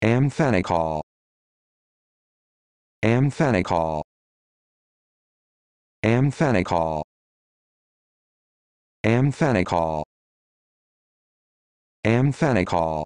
Amphenical. Amphenical. Amphenical. Amphenical. Amphenical.